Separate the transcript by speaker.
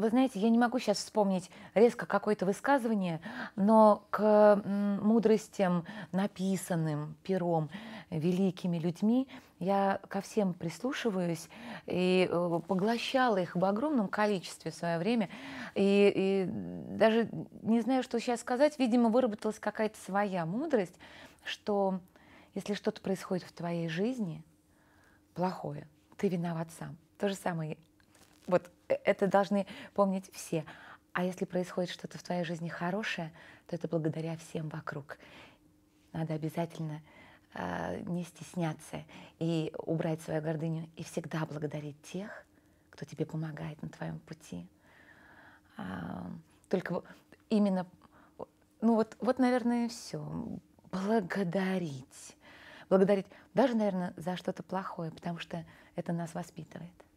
Speaker 1: Вы знаете, я не могу сейчас вспомнить резко какое-то высказывание, но к мудростям, написанным пером великими людьми, я ко всем прислушиваюсь и э, поглощала их в огромном количестве в свое время. И, и даже не знаю, что сейчас сказать, видимо, выработалась какая-то своя мудрость, что если что-то происходит в твоей жизни плохое, ты виноват сам. То же самое вот э, это должны помнить все. А если происходит что-то в твоей жизни хорошее, то это благодаря всем вокруг. Надо обязательно э, не стесняться и убрать свою гордыню и всегда благодарить тех, кто тебе помогает на твоем пути. А, только именно, ну вот, вот, наверное, все. Благодарить. Благодарить даже, наверное, за что-то плохое, потому что это нас воспитывает.